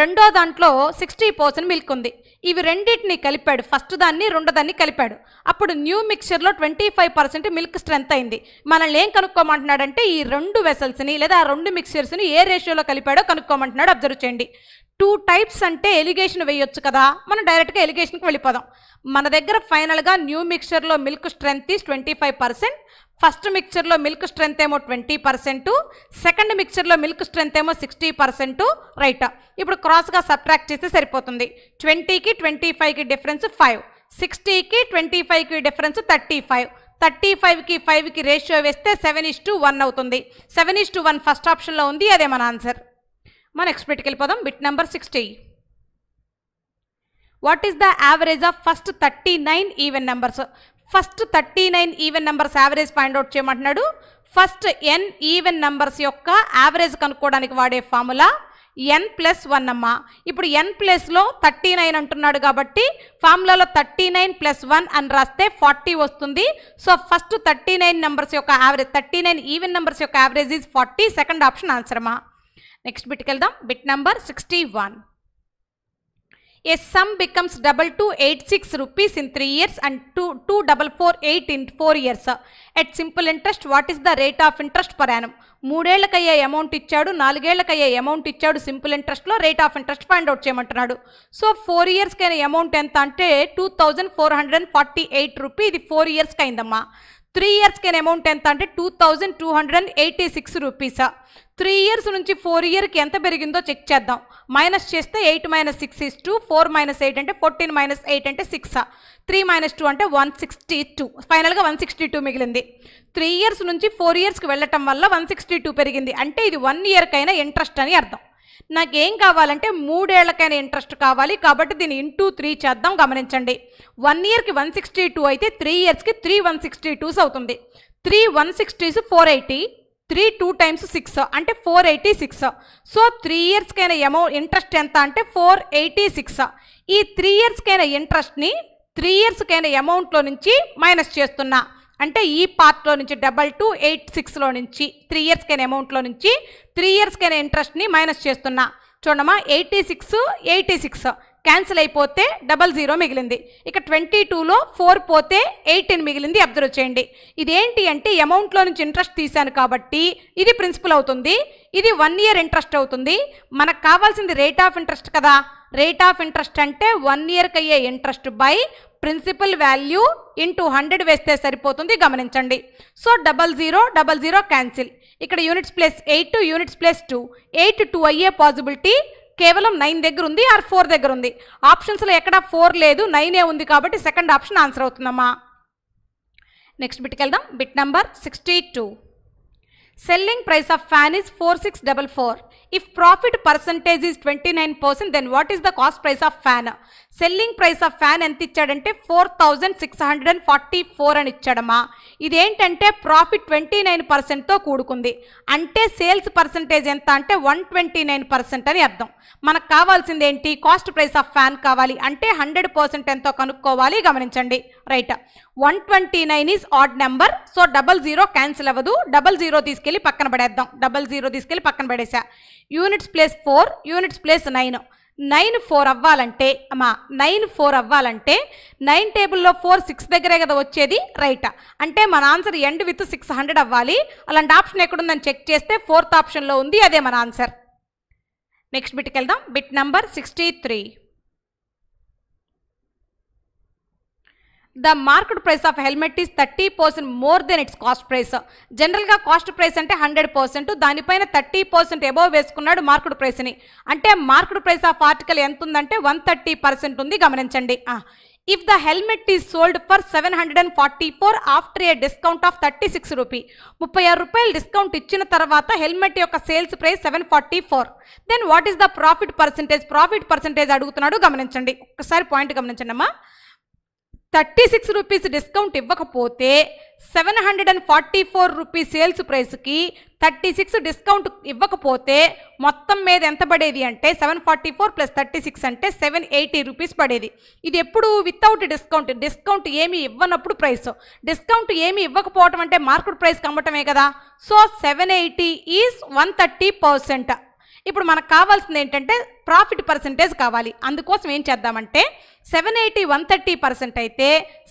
రెండో దాంట్లో sixty percent milk ఉంది ఇవి రెండింటిని కలిపాడు ఫస్ట్ దాన్ని రెండో దాన్ని కలిపాడు అప్పుడు న్యూ మిక్చర్లో twenty five percent milk strength అయింది మనల్ని ఏం కనుక్కోమంటున్నాడంటే ఈ రెండు వెసల్స్ని లేదా ఆ రెండు మిక్చర్స్ని ఏ రేషియోలో కలిపాడో కనుక్కోమంటున్నాడు అబ్జర్వ్ చేయండి టూ టైప్స్ అంటే ఎలిగేషన్ వేయొచ్చు కదా మనం డైరెక్ట్గా ఎలిగేషన్కి వెళ్ళిపోదాం మన దగ్గర ఫైనల్గా న్యూ మిక్చర్లో milk strength is twenty five percent first మిక్చర్లో మిల్క్ స్ట్రెంత్ ఏమో ట్వంటీ పర్సెంట్ సెకండ్ మిక్చర్లో మిల్క్ స్ట్రెంత్ ఏమో సిక్స్టీ పర్సెంట్ రైట్ ఇప్పుడు క్రాస్గా సబ్ట్రాక్ట్ చేస్తే సరిపోతుంది ట్వంటీకి ట్వంటీ ఫైవ్కి డిఫరెన్స్ ఫైవ్ సిక్స్టీకి ట్వంటీ ఫైవ్కి డిఫరెన్స్ థర్టీ ఫైవ్ థర్టీ ఫైవ్కి ఫైవ్కి రేషియో వేస్తే సెవెన్ ఇస్ టు వన్ అవుతుంది seven is to one first ఆప్షన్లో ఉంది అదే మన ఆన్సర్ మన ఎక్స్పెక్ట్కి వెళ్ళిపోదాం bit number sixty what is the average of first thirty nine even numbers first thirty nine even numbers average find out చేయమంటున్నాడు first n even numbers యొక్క average కనుక్కోవడానికి వాడే ఫార్ములా ఎన్ ప్లస్ వన్ అమ్మ ఇప్పుడు ఎన్ ప్లస్లో థర్టీ నైన్ అంటున్నాడు కాబట్టి ఫార్ములాలో థర్టీ నైన్ ప్లస్ వన్ అని రాస్తే ఫార్టీ వస్తుంది so first thirty nine numbers యొక్క average thirty nine even numbers యొక్క average is forty second option answer అమ్మా నెక్స్ట్ బిట్కి వెళ్దాం bit number sixty one a sum becomes double two eight six rupees in three years and two two double four eight in four years at simple interest what is the rate of interest per Yanam మూడేళ్లకయ్యే amount ఇచ్చాడు నాలుగేళ్లకయ్యే amount ఇచ్చాడు simple ఇంట్రెస్ట్లో rate of interest find out చేయమంటున్నాడు so four ఇయర్స్కి అయిన amount ఎంత అంటే two thousand four hundred and forty eight rupee ఇది ఫోర్ ఇయర్స్కి అయిందమ్మా త్రీ ఇయర్స్కి అయిన అమౌంట్ ఎంత అంటే two thousand two hundred and eighty six రూపీసా త్రీ ఇయర్స్ నుంచి ఫోర్ ఇయర్కి ఎంత పెరిగిందో చెక్ చేద్దాం మైనస్ చేస్తే eight minus six is two four minus eight అంటే ఫోర్టీన్ మైనస్ ఎయిట్ అంటే సిక్స్ త్రీ మైనస్ టూ అంటే వన్ సిక్స్టీ టూ ఫైనల్గా వన్ సిక్స్టీ టూ మిగిలింది త్రీ ఇయర్స్ నుంచి ఫోర్ ఇయర్స్కి వెళ్ళటం వల్ల వన్ సిక్స్టీ టూ పెరిగింది అంటే ఇది వన్ ఇయర్కైనా ఇంట్రెస్ట్ అని అర్థం నాకేం కావాలంటే మూడేళ్లకైనా ఇంట్రెస్ట్ కావాలి కాబట్టి దీన్ని ఇంటూ త్రీ చేద్దాం గమనించండి వన్ ఇయర్కి వన్ సిక్స్టీ టూ అయితే త్రీ ఇయర్స్కి త్రీ వన్ సిక్స్టీ టూస్ అవుతుంది three one sixties four eighty three two times six అంటే four eighty six so three ఇయర్స్కైనా అమౌంట్ ఇంట్రెస్ట్ ఎంత అంటే ఫోర్ ఎయిటీ సిక్స్ ఈ త్రీ ఇయర్స్కైనా ఇంట్రెస్ట్ని త్రీ ఇయర్స్కైనా అమౌంట్లో నుంచి మైనస్ చేస్తున్నా అంటే ఈ పార్ట్లో నుంచి డబల్ టూ ఎయిట్ సిక్స్లో నుంచి త్రీ ఇయర్స్కైనా అమౌంట్లో నుంచి త్రీ ఇయర్స్కైనా ఇంట్రెస్ట్ని మైనస్ చేస్తున్నా చూడమ్మా eighty six eighty six cancel అయిపోతే డబల్ జీరో మిగిలింది ఇక ట్వంటీ టూలో ఫోర్ పోతే ఎయిటీన్ మిగిలింది అబ్జర్వ్ చేయండి ఇదేంటి అంటే అమౌంట్లో నుంచి ఇంట్రెస్ట్ తీశాను కాబట్టి ఇది ప్రిన్సిపల్ అవుతుంది ఇది వన్ ఇయర్ ఇంట్రెస్ట్ అవుతుంది మనకు కావాల్సింది రేట్ ఆఫ్ ఇంట్రెస్ట్ కదా రేట్ ఆఫ్ ఇంట్రెస్ట్ అంటే వన్ ఇయర్కి అయ్యే interest by principal value into hundred వేస్తే సరిపోతుంది గమనించండి so double zero double zero cancel ఇక్కడ units plus eight units plus two eight two అయ్యే పాసిబిలిటీ కేవలం నైన్ దగ్గర ఉంది ఆర్ ఫోర్ దగ్గర ఉంది ఆప్షన్స్లో ఎక్కడ ఫోర్ లేదు నైనే ఉంది కాబట్టి సెకండ్ ఆప్షన్ ఆన్సర్ అవుతుందమ్మా నెక్స్ట్ బిట్కి వెళ్దాం bit number sixty two selling price of fan is four six double four if profit percentage is twenty nine percent then what is the cost price of fan selling price of fan ఎంత ఇచ్చాడంటే four thousand six hundred and forty four అని ఇచ్చాడమ్మా ఇదేంటంటే profit twenty nine పర్సెంట్తో కూడుకుంది అంటే sales percentage ఎంత అంటే వన్ ట్వంటీ నైన్ పర్సెంట్ అని అర్థం మనకు కావాల్సింది ఏంటి కాస్ట్ ప్రైస్ ఆఫ్ ఫ్యాన్ కావాలి అంటే హండ్రెడ్ పర్సెంట్ ఎంతో కనుక్కోవాలి గమనించండి right one twenty nine is odd number so double zero cancel అవ్వదు డబల్ జీరో తీసుకెళ్ళి పక్కన పడేద్దాం డబల్ జీరో తీసుకెళ్ళి పక్కన పడేసా units place four units place nine nine four అవ్వాలంటే అమ్మా నైన్ ఫోర్ అవ్వాలంటే నైన్ టేబుల్లో ఫోర్ సిక్స్ దగ్గరే కదా వచ్చేది రైట్ అంటే మన answer end with six hundred అవ్వాలి అలాంటి ఆప్షన్ ఎక్కడుందని చెక్ చేస్తే ఫోర్త్ ఆప్షన్లో ఉంది అదే మన ఆన్సర్ నెక్స్ట్ బిట్కి వెళ్దాం bit number sixty three the market price of helmet is thirty percent more then its cost price జనరల్గా కాస్ట్ ప్రైస్ అంటే హండ్రెడ్ పర్సెంట్ దానిపైన థర్టీ పర్సెంట్ ఎబోవ్ వేసుకున్నాడు మార్కెట్ ప్రైస్ని అంటే మార్కెట్ ప్రైస్ ఆఫ్ ఆర్టికల్ ఎంత ఉందంటే వన్ థర్టీ పర్సెంట్ ఉంది గమనించండి if the helmet is sold for seven hundred and forty four after a discount of thirty six rupee ముప్పై ఆరు రూపాయలు డిస్కౌంట్ ఇచ్చిన తర్వాత హెల్మెట్ యొక్క sales price seven forty four then what is the profit percentage profit percentage అడుగుతున్నాడు గమనించండి ఒకసారి పాయింట్ గమనించండి అమ్మా థర్టీ సిక్స్ రూపీస్ డిస్కౌంట్ ఇవ్వకపోతే seven hundred and forty four rupees sales ప్రైస్కి థర్టీ సిక్స్ డిస్కౌంట్ ఇవ్వకపోతే మొత్తం మీద ఎంత పడేది అంటే seven forty four plus thirty six అంటే సెవెన్ ఎయిటీ రూపీస్ పడేది ఇది ఎప్పుడు వితౌట్ డిస్కౌంట్ డిస్కౌంట్ ఏమి ఇవ్వనప్పుడు ప్రైస్ డిస్కౌంట్ ఏమి ఇవ్వకపోవటం అంటే మార్కెట్ ప్రైస్కి అమ్మటమే కదా so seven eighty is one thirty percent ఇప్పుడు మనకు కావాల్సింది ఏంటంటే ప్రాఫిట్ పర్సంటేజ్ కావాలి అందుకోసం ఏం చేద్దామంటే seven eighty one thirty percent అయితే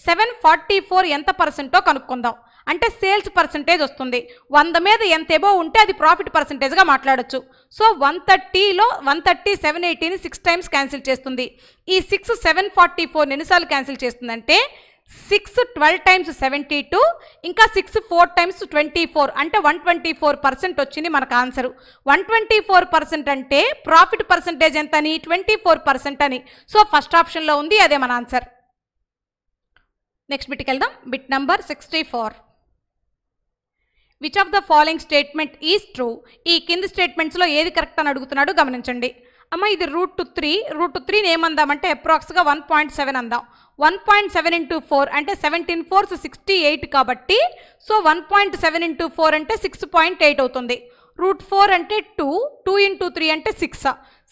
సెవెన్ ఫార్టీ ఫోర్ ఎంత పర్సెంటో కనుక్కుందాం అంటే సేల్స్ పర్సంటేజ్ వస్తుంది వంద మీద ఎంత ఏబో ఉంటే అది ప్రాఫిట్ పర్సంటేజ్గా మాట్లాడచ్చు సో వన్ థర్టీలో వన్ థర్టీ సెవెన్ ఎయిటీని సిక్స్ టైమ్స్ క్యాన్సిల్ చేస్తుంది ఈ సిక్స్ సెవెన్ ఫార్టీ ఫోర్ నిమిషాలు క్యాన్సిల్ చేస్తుందంటే six twelve times seventy two ఇంకా six four times twenty four అంటే వన్ ట్వంటీ ఫోర్ పర్సెంట్ వచ్చింది మనకు answer one twenty four percent అంటే ప్రాఫిట్ పర్సెంటేజ్ ఎంత అని ట్వంటీ ఫోర్ పర్సెంట్ అని సో ఫస్ట్ ఆప్షన్లో ఉంది అదే మన ఆన్సర్ నెక్స్ట్ బిట్కి వెళ్దాం bit number sixty four which of the following statement is true ఈ కింది స్టేట్మెంట్స్లో ఏది కరెక్ట్ అని అడుగుతున్నాడు గమనించండి అమ్మ ఇది root two three root two త్రీని ఏమందామంటే అప్రాక్స్గా వన్ పాయింట్ సెవెన్ అందాం one point seven into four అంటే సెవెంటీన్ ఫోర్స్ సిక్స్టీ ఎయిట్ కాబట్టి so one point seven into four అంటే సిక్స్ పాయింట్ ఎయిట్ అవుతుంది రూట్ ఫోర్ అంటే టూ టూ ఇంటూ త్రీ అంటే six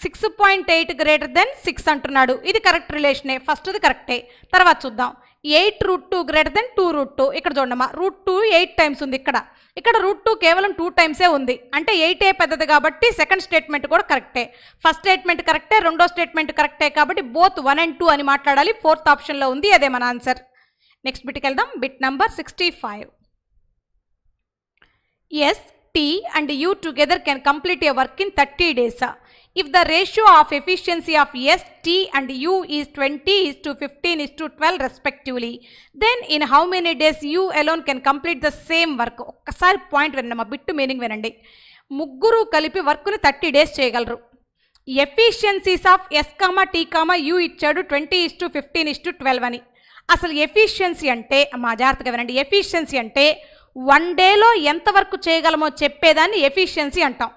six point eight greater then six అంటున్నాడు ఇది correct రిలేషనే ఫస్ట్ది కరెక్టే తర్వాత చూద్దాం eight root two greater then two root two ఇక్కడ చూడమ్మా రూట్ టూ ఎయిట్ టైమ్స్ ఉంది ఇక్కడ ఇక్కడ రూట్ టూ కేవలం టూ టైమ్సే ఉంది అంటే ఎయిటే పెద్దది కాబట్టి సెకండ్ స్టేట్మెంట్ కూడా కరెక్టే ఫస్ట్ స్టేట్మెంట్ కరెక్టే రెండో స్టేట్మెంట్ కరెక్టే కాబట్టి బోత్ వన్ అండ్ టూ అని మాట్లాడాలి ఫోర్త్ ఆప్షన్లో ఉంది అదే మన ఆన్సర్ నెక్స్ట్ బిట్కి వెళ్దాం bit number sixty five S P and U together can complete a work in 30 days. If the ratio of efficiency of S, T and U is 20 is to 15 is to 12 respectively, then in how many days you alone can complete the same work? ఒక్కసారి point వినండి bit meaning వినండి ముగ్గురు కలిపి వర్క్ని thirty days చేయగలరు efficiencies of S comma T comma U ఇచ్చాడు twenty is to fifteen is to twelve అని అసలు ఎఫిషియన్సీ అంటే మా జాగ్రత్తగా వినండి ఎఫిషియన్సీ అంటే వన్ డేలో ఎంతవరకు చేయగలమో చెప్పేదాన్ని ఎఫిషియన్సీ అంటాం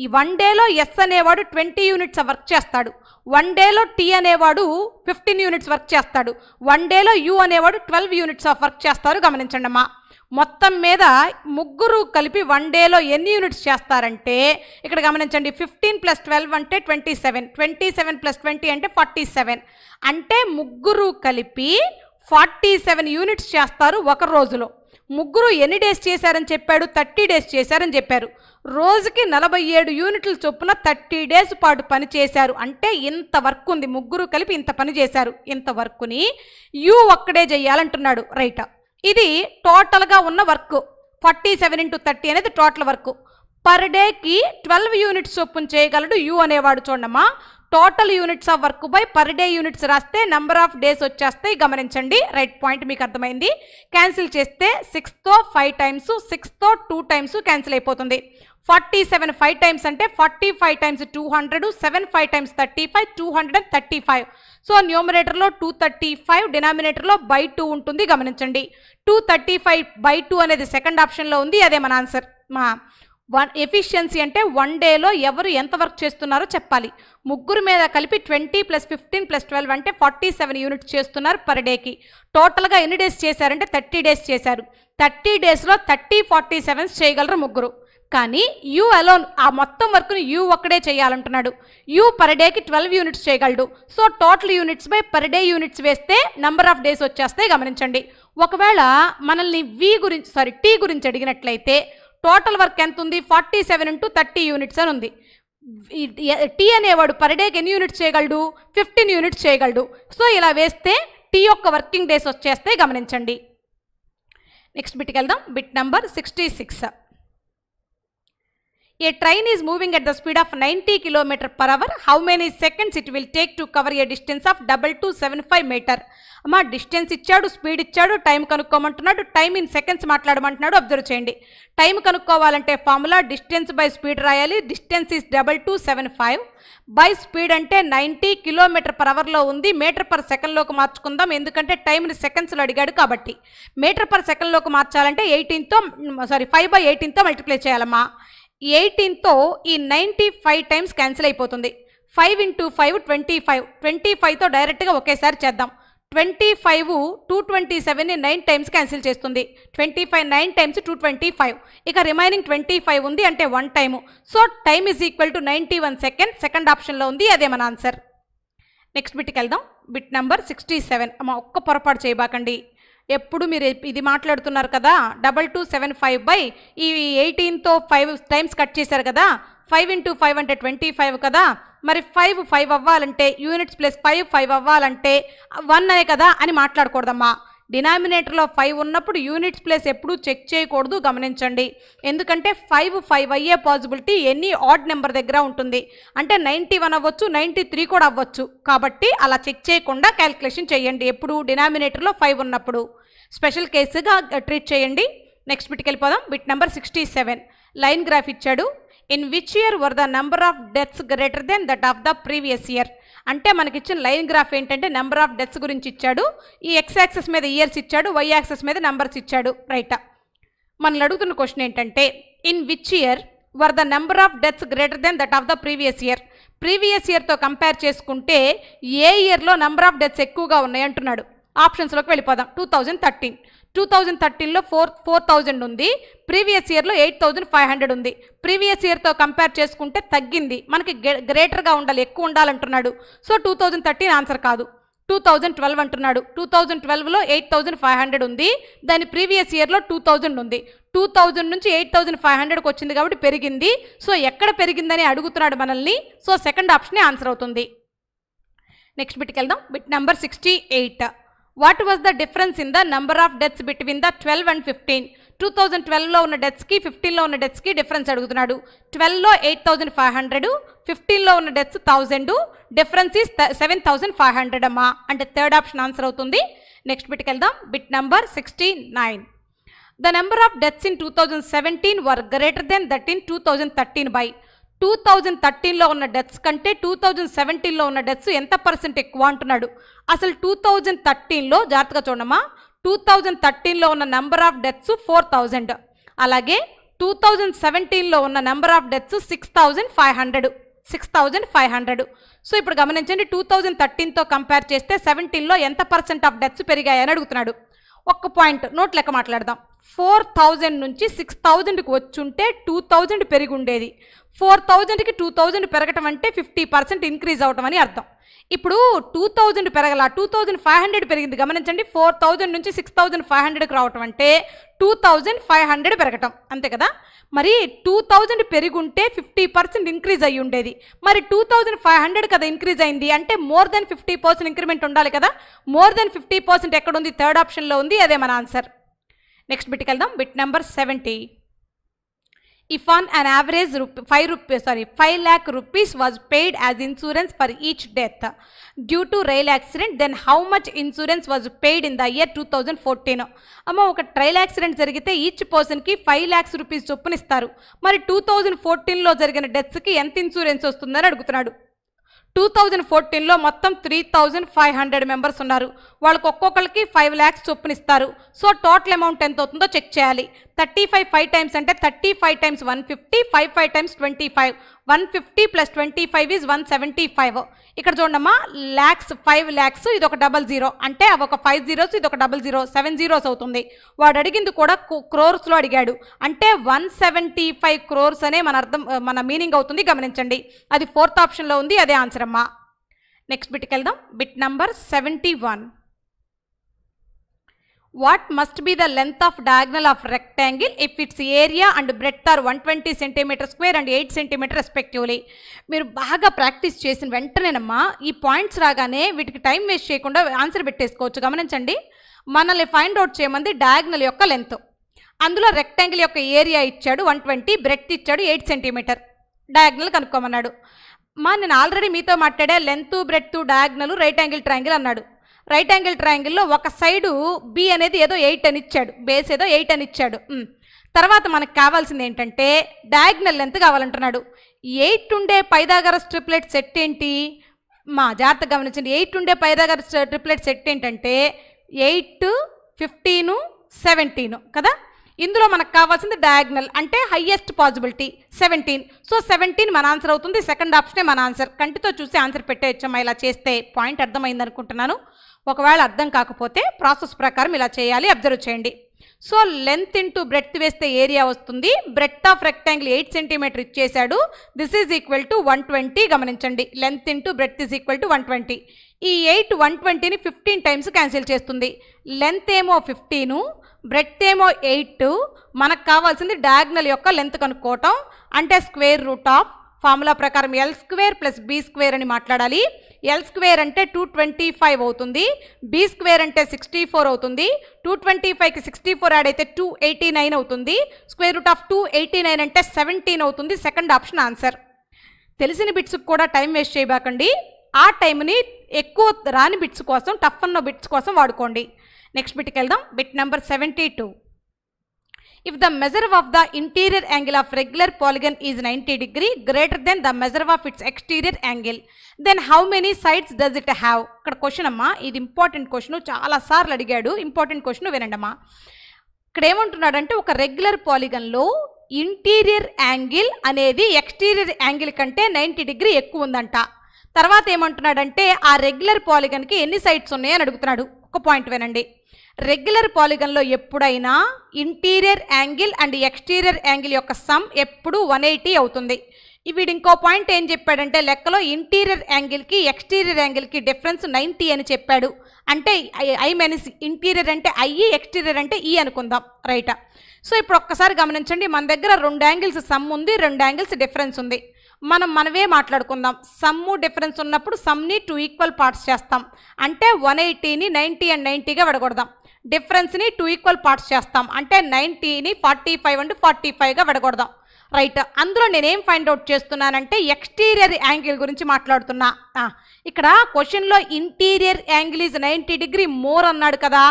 ఈ వన్ డేలో ఎస్ అనేవాడు ట్వంటీ యూనిట్స్ వర్క్ చేస్తాడు వన్ డేలో టీ అనేవాడు ఫిఫ్టీన్ యూనిట్స్ వర్క్ చేస్తాడు వన్ డేలో యూ అనేవాడు ట్వెల్వ్ యూనిట్స్ ఆఫ్ వర్క్ చేస్తారు గమనించండి అమ్మా మొత్తం మీద ముగ్గురు కలిపి వన్ డేలో ఎన్ని యూనిట్స్ చేస్తారంటే ఇక్కడ గమనించండి ఫిఫ్టీన్ ప్లస్ ట్వెల్వ్ అంటే twenty seven twenty seven plus twenty అంటే ఫార్టీ సెవెన్ అంటే ముగ్గురు కలిపి ఫార్టీ సెవెన్ యూనిట్స్ చేస్తారు ఒక రోజులో ముగ్గురు ఎన్ని డేస్ చేశారని చెప్పాడు థర్టీ డేస్ చేశారని చెప్పారు రోజుకి నలభై ఏడు యూనిట్ల చొప్పున థర్టీ డేస్ పాటు పని చేశారు అంటే ఇంత వర్క్ ఉంది ముగ్గురు కలిపి ఇంత పని చేశారు ఇంత వర్క్ని యూ ఒక్కడే చేయాలంటున్నాడు రైట్ ఇది టోటల్గా ఉన్న work forty seven into thirty అనేది టోటల్ వర్క్ పర్ డేకి ట్వెల్వ్ యూనిట్స్ చొప్పున చేయగలడు యూ అనేవాడు చూడమ్మా total units of work by per day units రాస్తే నెంబర్ ఆఫ్ డేస్ వచ్చేస్తాయి గమనించండి రైట్ పాయింట్ మీకు అర్థమైంది క్యాన్సిల్ చేస్తే సిక్స్తో ఫైవ్ టైమ్స్ సిక్స్తో టూ టైమ్స్ క్యాన్సిల్ అయిపోతుంది ఫార్టీ సెవెన్ ఫైవ్ టైమ్స్ అంటే forty five times two hundred seven five times thirty five two hundred and thirty five so న్యూమినేటర్లో two thirty five డినామినేటర్లో by two ఉంటుంది గమనించండి two thirty five by two అనేది second ఆప్షన్లో ఉంది అదే మన answer మా వన్ ఎఫిషియన్సీ అంటే వన్ డేలో ఎవరు ఎంత వర్క్ చేస్తున్నారో చెప్పాలి ముగ్గురు మీద కలిపి twenty plus fifteen plus twelve అంటే ఫార్టీ సెవెన్ యూనిట్స్ చేస్తున్నారు పర్ డేకి టోటల్గా ఎన్ని డేస్ చేశారంటే థర్టీ డేస్ చేశారు థర్టీ డేస్లో థర్టీ ఫార్టీ సెవెన్స్ చేయగలరు ముగ్గురు కానీ యూ అలోన్ ఆ మొత్తం వర్క్ను యూ ఒక్కడే చేయాలంటున్నాడు యూ పర్ డేకి ట్వెల్వ్ యూనిట్స్ చేయగలడు so total units by per day units వేస్తే నంబర్ ఆఫ్ డేస్ వచ్చేస్తాయి గమనించండి ఒకవేళ మనల్ని వి గురించి సారీ టీ గురించి అడిగినట్లయితే టోటల్ వర్క్ ఎంత ఉంది forty seven into thirty units అని ఉంది టీ అనేవాడు పర్ డేకి ఎన్ని యూనిట్స్ చేయగలడు ఫిఫ్టీన్ యూనిట్స్ చేయగలడు సో ఇలా వేస్తే టీ యొక్క వర్కింగ్ డేస్ వచ్చేస్తే గమనించండి నెక్స్ట్ బిట్కి వెళ్దాం bit number sixty six a train is moving at the speed of ninety kilometre per hour how many seconds it will take to cover a distance of double two seven five metre అమ్మ distance ఇచ్చాడు speed ఇచ్చాడు time కనుక్కోమంటున్నాడు time in seconds మాట్లాడమంటున్నాడు observe చేయండి time కనుక్కోవాలంటే formula distance by speed రాయాలి distance is double two seven five by speed అంటే ninety kilometre per అవర్లో ఉంది మీటర్ పర్ సెకండ్లోకి మార్చుకుందాం ఎందుకంటే టైంని సెకండ్స్లో అడిగాడు కాబట్టి మీటర్ పర్ సెకండ్లోకి మార్చాలంటే ఎయిటీన్తో సారీ ఫైవ్ బై ఎయిటీన్తో మల్టిప్లై చేయాలమ్మా ఎయిటీన్తో ఈ నైంటీ ఫైవ్ టైమ్స్ క్యాన్సిల్ అయిపోతుంది five into five twenty five twenty ఫైవ్తో డైరెక్ట్గా ఒకేసారి చేద్దాం ట్వంటీ ఫైవ్ టూ ట్వంటీ సెవెన్ని నైన్ టైమ్స్ క్యాన్సిల్ చేస్తుంది twenty five nine times two twenty five ఇక రిమైనింగ్ ట్వంటీ ఫైవ్ ఉంది అంటే one time so time is equal to ninety one second second ఆప్షన్లో ఉంది అదే మన ఆన్సర్ నెక్స్ట్ బిట్కి వెళ్దాం బిట్ నెంబర్ సిక్స్టీ సెవెన్ అమ్మ ఒక్క పొరపాటు చేయబాకండి ఎప్పుడు మీరు ఇది మాట్లాడుతున్నారు కదా double two seven five by ఈ ఎయిటీన్తో ఫైవ్ టైమ్స్ కట్ చేశారు కదా ఫైవ్ ఇంటూ ఫైవ్ అంటే ట్వంటీ ఫైవ్ కదా మరి ఫైవ్ ఫైవ్ అవ్వాలంటే యూనిట్స్ ప్లస్ ఫైవ్ ఫైవ్ అవ్వాలంటే వన్ అనే కదా అని మాట్లాడకూడదమ్మా డినామినేటర్లో ఫైవ్ ఉన్నప్పుడు యూనిట్స్ ప్లేస్ ఎప్పుడు చెక్ చేయకూడదు గమనించండి ఎందుకంటే ఫైవ్ ఫైవ్ అయ్యే పాసిబిలిటీ ఎనీ ఆడ్ నెంబర్ దగ్గర ఉంటుంది అంటే నైంటీ వన్ అవ్వచ్చు నైంటీ త్రీ కూడా అవ్వచ్చు కాబట్టి అలా చెక్ చేయకుండా క్యాల్కులేషన్ చేయండి ఎప్పుడు డినామినేటర్లో ఫైవ్ ఉన్నప్పుడు స్పెషల్ కేసుగా ట్రీట్ చేయండి నెక్స్ట్ బిట్కి వెళ్ళిపోదాం bit number sixty seven line graph ఇచ్చాడు in which year were the number of deaths greater than that of the previous year అంటే మనకిచ్చిన లైన్ గ్రాఫ్ ఏంటంటే నెంబర్ ఆఫ్ డెత్స్ గురించి ఇచ్చాడు ఈ ఎక్స్ యాక్సెస్ మీద ఇయర్స్ ఇచ్చాడు వై యాక్సెస్ మీద నెంబర్స్ ఇచ్చాడు రైటా మనల్ని అడుగుతున్న క్వశ్చన్ ఏంటంటే in which year were the number of deaths greater than that of the previous year previous ఇయర్తో కంపేర్ చేసుకుంటే ఏ ఇయర్లో నెంబర్ ఆఫ్ డెత్స్ ఎక్కువగా ఉన్నాయి అంటున్నాడు ఆప్షన్స్లోకి వెళ్ళిపోదాం two thousand thirteen two thousand థర్టీన్లో ఫోర్ ఫోర్ థౌజండ్ ఉంది ప్రీవియస్ ఇయర్లో ఎయిట్ థౌజండ్ ఫైవ్ హండ్రెడ్ ఉంది ప్రీవియస్ ఇయర్తో కంపేర్ చేసుకుంటే తగ్గింది మనకి గ్రేటర్గా ఉండాలి ఎక్కువ ఉండాలంటున్నాడు so two thousand thirteen answer కాదు టూ థౌజండ్ ట్వెల్వ్ అంటున్నాడు టూ థౌజండ్ ట్వెల్వ్లో ఎయిట్ థౌజండ్ ఫైవ్ హండ్రెడ్ ఉంది దాని ప్రీవియస్ ఇయర్లో టూ థౌజండ్ ఉంది టూ థౌజండ్ నుంచి ఎయిట్ థౌజండ్ ఫైవ్ హండ్రెడ్కి వచ్చింది కాబట్టి పెరిగింది సో ఎక్కడ పెరిగిందని అడుగుతున్నాడు మనల్ని సో సెకండ్ ఆప్షనే ఆన్సర్ అవుతుంది నెక్స్ట్ బిట్కి వెళ్దాం bit number sixty eight what was the difference in the number of deaths between the twelve and fifteen two thousand ట్వెల్వ్లో ఉన్న డెత్స్కి ఫిఫ్టీన్లో ఉన్న డెత్స్కి డిఫరెన్స్ అడుగుతున్నాడు ట్వెల్వ్లో ఎయిట్ థౌసండ్ ఫైవ్ హండ్రెడ్ ఫిఫ్టీన్లో ఉన్న deaths thousand difference is seven thousand five hundred అమ్మా అంటే థర్డ్ ఆప్షన్ ఆన్సర్ అవుతుంది నెక్స్ట్ బిట్కి వెళ్దాం bit number sixty nine the number of deaths in two thousand seventeen were greater than that in two thousand thirteen by two thousand థర్టీన్లో ఉన్న deaths కంటే two thousand సెవెంటీన్లో ఉన్న డెత్స్ ఎంత percent ఎక్కువ అంటున్నాడు అసలు టూ థౌజండ్ థర్టీన్లో జాగ్రత్తగా చూడమ్మా టూ థౌజండ్ థర్టీన్లో ఉన్న number of deaths four thousand అలాగే టూ థౌజండ్ సెవెంటీన్లో ఉన్న number of deaths six thousand five hundred six thousand five hundred so ఇప్పుడు గమనించండి టూ థౌజండ్ థర్టీన్తో కంపేర్ చేస్తే సెవెంటీన్లో ఎంత పర్సెంట్ ఆఫ్ డెత్స్ పెరిగాయని అడుగుతున్నాడు ఒక్క పాయింట్ నోట్ లెక్క మాట్లాడదాం ఫోర్ థౌజండ్ నుంచి సిక్స్ థౌజండ్కి వచ్చుంటే టూ థౌజండ్ పెరిగి ఉండేది ఫోర్ థౌజండ్కి టూ థౌజండ్ పెరగటం అంటే ఫిఫ్టీ పర్సెంట్ ఇంక్రీజ్ అవటం అని అర్థం ఇప్పుడు టూ థౌజండ్ పెరగల టూ థౌజండ్ ఫైవ్ హండ్రెడ్ పెరిగింది గమనించండి ఫోర్ థౌజండ్ నుంచి సిక్స్ థౌజండ్ ఫైవ్ హండ్రెడ్కి రావటం అంటే టూ థౌజండ్ ఫైవ్ హండ్రెడ్ పెరగటం అంతే కదా మరి టూ థౌజండ్ ఉంటే ఫిఫ్టీ పర్సెంట్ ఇంక్రీజ్ అయ్యి ఉండేది మరి టూ థౌజండ్ ఫైవ్ హండ్రెడ్ కదా ఇంక్రీజ్ అయింది అంటే more than fifty percent increment ఉండాలి కదా మోర్ దెన్ ఫిఫ్టీ పర్సెంట్ ఎక్కడ ఉంది థర్డ్ ఆప్షన్లో ఉంది అదే మన ఆన్సర్ నెక్స్ట్ బిట్కి వెళ్దాం bit number seventy if on an average rupee five rupees sorry five lakh rupees was paid as insurance for each death due to rail accident then how much insurance was paid in the year two thousand fourteen అమ్మ ఒక rail accident జరిగితే each పర్సన్కి five lakhs rupees చొప్పునిస్తారు మరి two thousand ఫోర్టీన్లో జరిగిన డెత్స్కి ఎంత insurance వస్తుందని అడుగుతున్నాడు టూ థౌజండ్ ఫోర్టీన్లో మొత్తం three thousand five hundred members ఉన్నారు వాళ్ళకి ఒక్కొక్కరికి ఫైవ్ ల్యాక్స్ చొప్పునిస్తారు సో టోటల్ అమౌంట్ ఎంత అవుతుందో చెక్ చేయాలి థర్టీ ఫైవ్ ఫైవ్ టైమ్స్ అంటే thirty five times one fifty five five times twenty five one fifty plus twenty five is one seventy five ఇక్కడ చూడమ్మా ల్యాక్స్ ఫైవ్ ల్యాక్స్ ఇది ఒక డబల్ జీరో అంటే అవి ఒక ఫైవ్ జీరోస్ ఇది ఒక డబల్ జీరో సెవెన్ జీరోస్ అవుతుంది వాడు అడిగింది కూడా క్రోర్స్లో అడిగాడు అంటే వన్ సెవెంటీ ఫైవ్ క్రోర్స్ అనే మన అర్థం మన మీనింగ్ అవుతుంది గమనించండి అది ఫోర్త్ ఆప్షన్లో ఉంది అదే ఆన్సర్ అమ్మా నెక్స్ట్ బిట్కి వెళ్దాం bit number seventy one what must be the length of diagonal of rectangle if its area and breadth are one twenty centimetre square and eight centimetre respectively మీరు బాగా ప్రాక్టీస్ చేసిన వెంటనేనమ్మా ఈ పాయింట్స్ రాగానే వీటికి time waste చేయకుండా answer పెట్టేసుకోవచ్చు గమనించండి మనల్ని ఫైండ్ అవుట్ చేయమంది డయాగ్నల్ యొక్క లెంత్ అందులో రెక్టాంగిల్ యొక్క ఏరియా ఇచ్చాడు వన్ ట్వంటీ బ్రెడ్త్ ఇచ్చాడు ఎయిట్ సెంటీమీటర్ డయాగ్నల్ కనుక్కోమన్నాడు మా నేను ఆల్రెడీ మీతో మాట్లాడే length breadth diagonal right angle triangle అన్నాడు రైట్ యాంగిల్ ట్రయాంగిల్లో ఒక సైడు బి అనేది ఏదో ఎయిట్ అని ఇచ్చాడు బేస్ ఏదో ఎయిట్ అని ఇచ్చాడు తర్వాత మనకు కావాల్సింది ఏంటంటే డయాగ్నల్ లెంత్ కావాలంటున్నాడు ఎయిట్ ఉండే పైదాగర స్ట్రిప్లెట్ సెట్ ఏంటి మా జాగ్రత్త గమనించండి ఎయిట్ ఉండే పైదాగర ట్రిప్లెట్ సెట్ ఏంటంటే ఎయిట్ ఫిఫ్టీను సెవెంటీను కదా ఇందులో మనకు కావాల్సింది డయాగ్నల్ అంటే highest possibility seventeen so seventeen మన ఆన్సర్ అవుతుంది సెకండ్ ఆప్షనే మన ఆన్సర్ కంటితో చూసి ఆన్సర్ పెట్టేయచ్చమ్మా ఇలా చేస్తే పాయింట్ అర్థమైంది అనుకుంటున్నాను ఒకవేళ అర్థం కాకపోతే ప్రాసెస్ ప్రకారం ఇలా చేయాలి అబ్జర్వ్ చేయండి సో లెంత్ ఇంటూ బ్రెడ్త్ వేస్తే ఏరియా వస్తుంది breadth of rectangle eight centimetre ఇచ్చేశాడు this is equal to one twenty గమనించండి length into breadth is equal to one twenty ఈ ఎయిట్ వన్ ట్వంటీని ఫిఫ్టీన్ టైమ్స్ క్యాన్సిల్ చేస్తుంది లెంత్ ఏమో fifteen breadth ఏమో eight మనకు కావాల్సింది డయాగ్నల్ యొక్క లెంత్ కనుక్కోవటం అంటే స్క్వేర్ రూట్ ఆఫ్ ఫార్ములా ప్రకారం l square plus b square అని మాట్లాడాలి ఎల్ స్క్వేర్ అంటే టూ ట్వంటీ ఫైవ్ అవుతుంది బీ స్క్వేర్ అంటే సిక్స్టీ ఫోర్ అవుతుంది టూ ట్వంటీ ఫైవ్కి సిక్స్టీ ఫోర్ యాడ్ అయితే టూ ఎయిటీ నైన్ అవుతుంది square root of two eighty nine అంటే సెవెంటీన్ అవుతుంది సెకండ్ ఆప్షన్ ఆన్సర్ తెలిసిన బిట్స్కి కూడా టైం వేస్ట్ చేయబాకండి ఆ టైంని ఎక్కువ రాని బిట్స్ కోసం టఫ్ అన్న బిట్స్ కోసం వాడుకోండి నెక్స్ట్ బిట్కి వెళ్దాం bit number seventy two if the measure of the interior angle of regular polygon is ninety degree greater than the measure of its exterior angle then how many sides does it have ఇక్కడ question అమ్మా ఇది important question చాలా సార్లు అడిగాడు important question వినండమ్మా ఇక్కడ ఏమంటున్నాడంటే ఒక regular పాలిగన్లో ఇంటీరియర్ యాంగిల్ అనేది ఎక్స్టీరియర్ యాంగిల్ కంటే నైంటీ డిగ్రీ ఎక్కువ ఉందంట తర్వాత ఏమంటున్నాడంటే ఆ రెగ్యులర్ పాలిగన్కి ఎన్ని సైడ్స్ ఉన్నాయని అడుగుతున్నాడు ఒక పాయింట్ వినండి రెగ్యులర్ పాలిగన్లో ఎప్పుడైనా interior angle and exterior angle యొక్క సమ్ ఎప్పుడు వన్ ఎయిటీ అవుతుంది వీడు ఇంకో పాయింట్ ఏం చెప్పాడంటే లెక్కలో ఇంటీరియర్ యాంగిల్కి ఎక్స్టీరియర్ యాంగిల్కి డిఫరెన్స్ నైంటీ అని చెప్పాడు అంటే ఐ మైనస్ ఇంటీరియర్ అంటే ఐ ఎక్స్టీరియర్ అంటే ఈ అనుకుందాం రైటా సో ఇప్పుడు ఒక్కసారి గమనించండి మన దగ్గర రెండు యాంగిల్స్ సమ్ ఉంది రెండు యాంగిల్స్ డిఫరెన్స్ ఉంది మనం మనమే మాట్లాడుకుందాం సమ్ము డిఫరెన్స్ ఉన్నప్పుడు సమ్ని టూ ఈక్వల్ పార్ట్స్ చేస్తాం అంటే వన్ ఎయిటీని నైంటీ అండ్ నైంటీగా విడగొడదాం డిఫరెన్స్ని టూ ఈక్వల్ పార్ట్స్ చేస్తాం అంటే నైంటీని ఫార్టీ ఫైవ్ అండ్ ఫార్టీ ఫైవ్గా విడగొడదాం రైట్ అందులో నేనేం ఫైండ్ అవుట్ చేస్తున్నానంటే ఎక్స్టీరియర్ యాంగిల్ గురించి మాట్లాడుతున్నా ఇక్కడ క్వశ్చన్లో interior angle is ninety degree more అన్నాడు కదా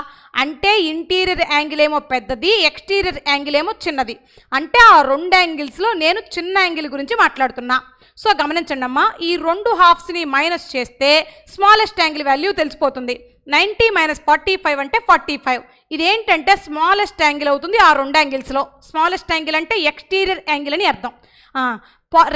అంటే ఇంటీరియర్ యాంగిల్ ఏమో పెద్దది ఎక్స్టీరియర్ యాంగిల్ ఏమో చిన్నది అంటే ఆ రెండు యాంగిల్స్లో నేను చిన్న యాంగిల్ గురించి మాట్లాడుతున్నా సో గమనించండి అమ్మా ఈ రెండు హాఫ్స్ని మైనస్ చేస్తే స్మాలెస్ట్ యాంగిల్ వాల్యూ తెలిసిపోతుంది నైంటీ మైనస్ ఫార్టీ ఫైవ్ అంటే ఫార్టీ ఫైవ్ ఇదేంటంటే స్మాలెస్ట్ యాంగిల్ అవుతుంది ఆ రెండు యాంగిల్స్లో స్మాలెస్ట్ యాంగిల్ అంటే ఎక్స్టీరియర్ యాంగిల్ అని అర్థం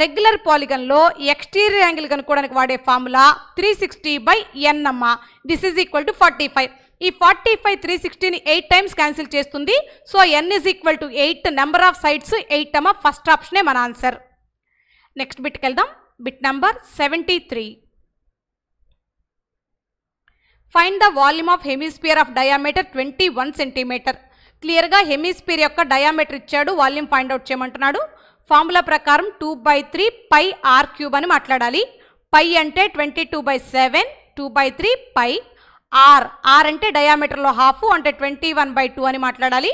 రెగ్యులర్ పాలిగన్లో ఎక్స్టీరియర్ యాంగిల్ కనుక్కోవడానికి వాడే formula three sixty by n అమ్మ this is equal to forty five ఈ ఫార్టీ ఫైవ్ త్రీ సిక్స్టీని ఎయిట్ టైమ్స్ క్యాన్సిల్ చేస్తుంది so n is equal to eight number of sides eight అమ్మ ఫస్ట్ ఆప్షనే మన ఆన్సర్ నెక్స్ట్ బిట్కి వెళ్దాం bit number seventy three find the volume of hemisphere of diameter twenty one centimetre క్లియర్గా hemisphere యొక్క diameter ఇచ్చాడు volume find out చేయమంటున్నాడు formula ప్రకారం two by three pi r cube అని మాట్లాడాలి పై అంటే twenty two by seven two by three pi r r అంటే డయామీటర్లో హాఫ్ అంటే ట్వంటీ వన్ బై టూ అని మాట్లాడాలి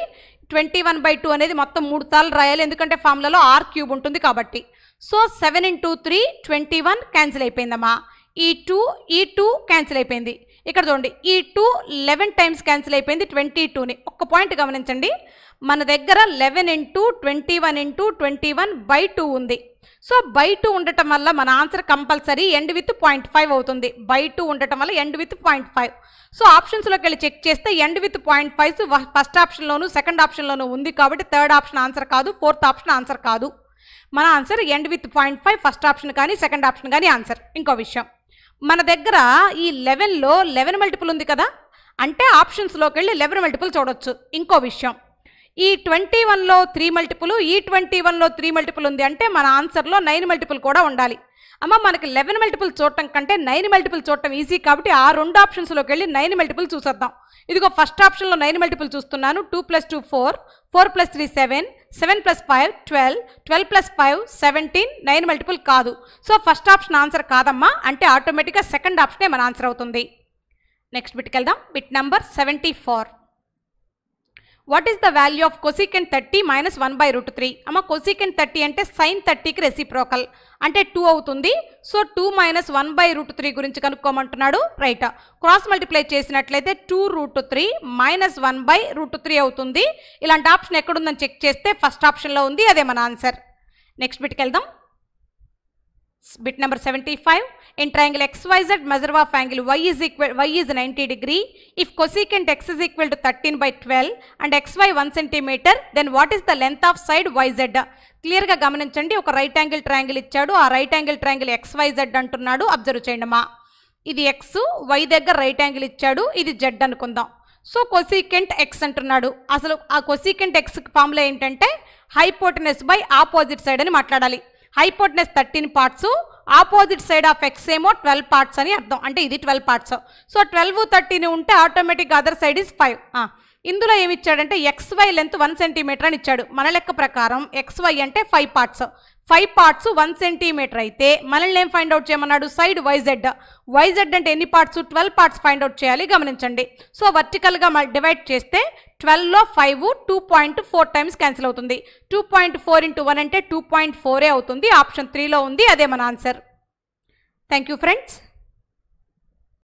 ట్వంటీ వన్ బై టూ అనేది మొత్తం మూడు సార్లు రాయాలి ఎందుకంటే ఫామ్లలో ఆర్ క్యూబ్ ఉంటుంది కాబట్టి so seven into three twenty one cancel అయిపోయిందమ్మా ఈ టూ ఈ టూ క్యాన్సిల్ అయిపోయింది ఇక్కడ చూడండి ఈ టూ లెవెన్ టైమ్స్ క్యాన్సిల్ అయిపోయింది ట్వంటీ టూని ఒక్క పాయింట్ గమనించండి మన దగ్గర eleven into twenty one into twenty one by two ఉంది సో బై టూ ఉండటం వల్ల మన answer compulsory end with point five అవుతుంది బై టూ ఉండటం వల్ల end with point five so ఆప్షన్స్లోకి వెళ్ళి చెక్ చేస్తే end with point five first ఆప్షన్లోను సెకండ్ ఆప్షన్లోను ఉంది కాబట్టి థర్డ్ ఆప్షన్ ఆన్సర్ కాదు ఫోర్త్ ఆప్షన్ ఆన్సర్ కాదు మన answer end with point five first option కానీ సెకండ్ ఆప్షన్ కానీ ఆన్సర్ ఇంకో విషయం మన దగ్గర ఈ లెవెన్లో లెవెన్ మల్టిపుల్ ఉంది కదా అంటే ఆప్షన్స్లోకి వెళ్ళి లెవెన్ మల్టిపుల్ చూడొచ్చు ఇంకో విషయం ఈ ట్వంటీ వన్లో త్రీ మల్టిపుల్ ఈ ట్వంటీ వన్లో త్రీ మల్టిపుల్ ఉంది అంటే మన ఆన్సర్లో నైన్ మల్టిపుల్ కూడా ఉండాలి అమ్మ మనకి లెవెన్ మల్టిపుల్ చూడటం కంటే నైన్ మల్టిపుల్ చూడటం ఈజీ కాబట్టి ఆ రెండు ఆప్షన్స్లోకి వెళ్ళి నైన్ మల్టిపుల్ చూసేద్దాం ఇదిగో ఫస్ట్ ఆప్షన్లో నైన్ మల్టిపుల్ చూస్తున్నాను two plus two four four plus three seven seven plus five twelve twelve plus five seventeen nine multiple కాదు సో ఫస్ట్ ఆప్షన్ ఆన్సర్ కాదమ్మా అంటే ఆటోమేటిక్గా సెకండ్ ఆప్షనే మన ఆన్సర్ అవుతుంది నెక్స్ట్ బిట్కి వెళ్దాం bit number seventy four what is the value of cosecant thirty minus one by root three అమ్మ కొసికెన్ థర్టీ అంటే సైన్ థర్టీకి రెసిప్రోకల్ అంటే టూ అవుతుంది so two minus one by root three గురించి కనుక్కోమంటున్నాడు రైట్ క్రాస్ మల్టిప్లై చేసినట్లయితే two root three minus one by root three అవుతుంది ఇలాంటి ఆప్షన్ ఎక్కడుందని చెక్ చేస్తే ఫస్ట్ ఆప్షన్లో ఉంది అదే మన ఆన్సర్ నెక్స్ట్ బిట్కి వెళ్దాం bit number seventy five in triangle X YZ measure of angle Y is equal Y is ninety degree if cosecant X is equal to thirteen by twelve and X Y one centimetre then what is the length of side YZ క్లియర్గా గమనించండి ఒక right angle triangle ఇచ్చాడు ఆ right angle triangle X YZ అంటున్నాడు observe చేయండి మా ఇది X Y దగ్గర రైట్ యాంగిల్ ఇచ్చాడు ఇది జెడ్ అనుకుందాం సో కొసీకెంట్ ఎక్స్ అంటున్నాడు అసలు ఆ కొసీకెంట్ ఎక్స్ ఫామ్లో ఏంటంటే హైపోటినెస్ బై ఆపోజిట్ సైడ్ అని మాట్లాడాలి hypotenuse thirteen parts opposite side of X ఏమో ట్వెల్వ్ పార్ట్స్ అని అర్థం అంటే ఇది twelve parts so twelve thirteen ఉంటే automatic other side is five ఇందులో ఏమి ఇచ్చాడంటే ఎక్స్వై లెంత్ వన్ సెంటీమీటర్ అని ఇచ్చాడు మన లెక్క ప్రకారం ఎక్స్వై అంటే five parts five parts one centimetre అయితే మనల్ని ఏం ఫైండ్ అవుట్ చేయమన్నాడు సైడ్ వైజెడ్ వైజెడ్ అంటే ఎన్ని parts twelve parts find out చేయాలి గమనించండి సో వర్టికల్గా డివైడ్ చేస్తే ట్వెల్వ్లో five two point four times cancel అవుతుంది two point four into one అంటే టూ పాయింట్ ఫోరే అవుతుంది ఆప్షన్ త్రీలో ఉంది అదే మన ఆన్సర్ థ్యాంక్ యూ ఫ్రెండ్స్